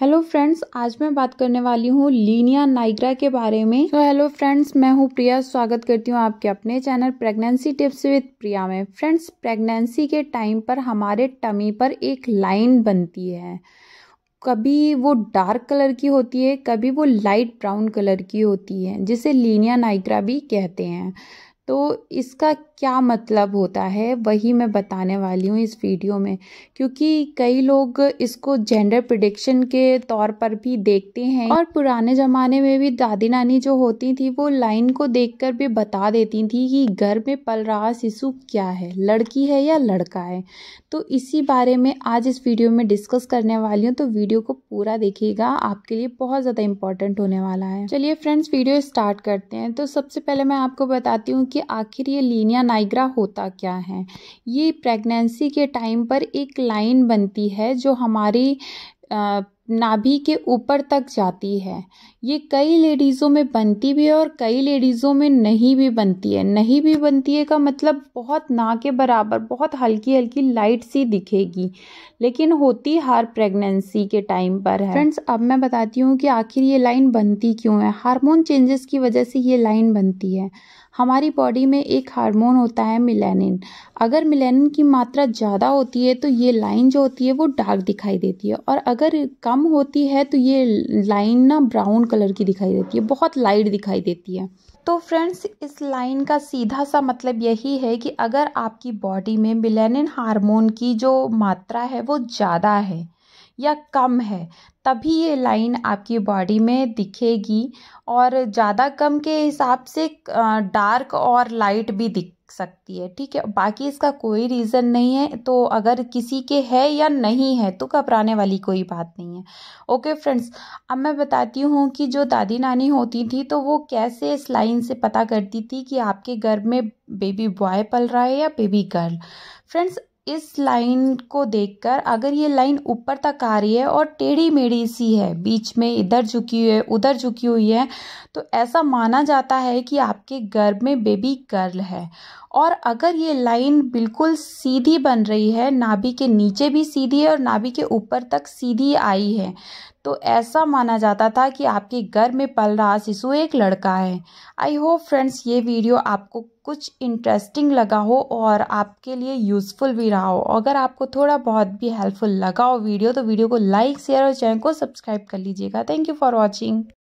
hello friends आज मैं बात करने वाली हूँ लीनिया नाइग्रा के बारे में तो हेलो फ्रेंड्स मैं हूँ प्रिया स्वागत करती हूँ आपके अपने channel pregnancy tips with Priya में फ्रेंड्स प्रेगनेंसी के टाइम पर हमारे टमी पर एक लाइन बनती है कभी वो डार्क कलर की होती है कभी वो लाइट ब्राउन कलर की होती है जिसे लीनिया नाइग्रा भी कहते हैं तो इसका क्या मतलब होता है वही मैं बताने वाली हूँ इस वीडियो में क्योंकि कई लोग इसको जेंडर प्रिडिक्शन के तौर पर भी देखते हैं और पुराने ज़माने में भी दादी नानी जो होती थी वो लाइन को देखकर भी बता देती थी कि घर में पल रहा शिशु क्या है लड़की है या लड़का है तो इसी बारे में आज इस वीडियो में डिस्कस करने वाली हूँ तो वीडियो को पूरा देखिएगा आपके लिए बहुत ज़्यादा इंपॉर्टेंट होने वाला है चलिए फ्रेंड्स वीडियो स्टार्ट करते हैं तो सबसे पहले मैं आपको बताती हूँ कि आखिर ये लीनिया नाइग्रा होता क्या है ये प्रेगनेंसी के टाइम पर एक लाइन बनती है जो हमारी नाभि के ऊपर तक जाती है ये कई लेडीज़ों में बनती भी है और कई लेडीज़ों में नहीं भी बनती है नहीं भी बनती है का मतलब बहुत ना के बराबर बहुत हल्की हल्की लाइट सी दिखेगी लेकिन होती हर प्रेगनेंसी के टाइम पर है फ्रेंड्स अब मैं बताती हूँ कि आखिर ये लाइन बनती क्यों है हार्मोन चेंजेस की वजह से ये लाइन बनती है हमारी बॉडी में एक हार्मोन होता है मिलेनिन अगर मिलेनिन की मात्रा ज़्यादा होती है तो ये लाइन जो होती है वो डार्क दिखाई देती है और अगर कम होती है तो ये लाइन ना ब्राउन कलर की दिखाई देती है बहुत लाइट दिखाई देती है तो फ्रेंड्स इस लाइन का सीधा सा मतलब यही है कि अगर आपकी बॉडी में मिलेनिन हार्मोन की जो मात्रा है वो ज़्यादा है या कम है तभी ये लाइन आपकी बॉडी में दिखेगी और ज़्यादा कम के हिसाब से डार्क और लाइट भी दिख सकती है ठीक है बाकी इसका कोई रीज़न नहीं है तो अगर किसी के है या नहीं है तो घबराने वाली कोई बात नहीं है ओके फ्रेंड्स अब मैं बताती हूँ कि जो दादी नानी होती थी तो वो कैसे इस लाइन से पता करती थी कि आपके घर में बेबी बॉय पल रहा है या बेबी गर्ल फ्रेंड्स इस लाइन को देखकर अगर ये लाइन ऊपर तक आ रही है और टेढ़ी मेढ़ी सी है बीच में इधर झुकी हुई है उधर झुकी हुई है तो ऐसा माना जाता है कि आपके गर्भ में बेबी गर्ल है और अगर ये लाइन बिल्कुल सीधी बन रही है नाभि के नीचे भी सीधी है और नाभि के ऊपर तक सीधी आई है तो ऐसा माना जाता था कि आपके घर में पल रहा शिशु एक लड़का है आई होप फ्रेंड्स ये वीडियो आपको कुछ इंटरेस्टिंग लगा हो और आपके लिए यूज़फुल भी रहा हो अगर आपको थोड़ा बहुत भी हेल्पफुल लगा हो वीडियो तो वीडियो को लाइक शेयर और चैनल को सब्सक्राइब कर लीजिएगा थैंक यू फॉर वॉचिंग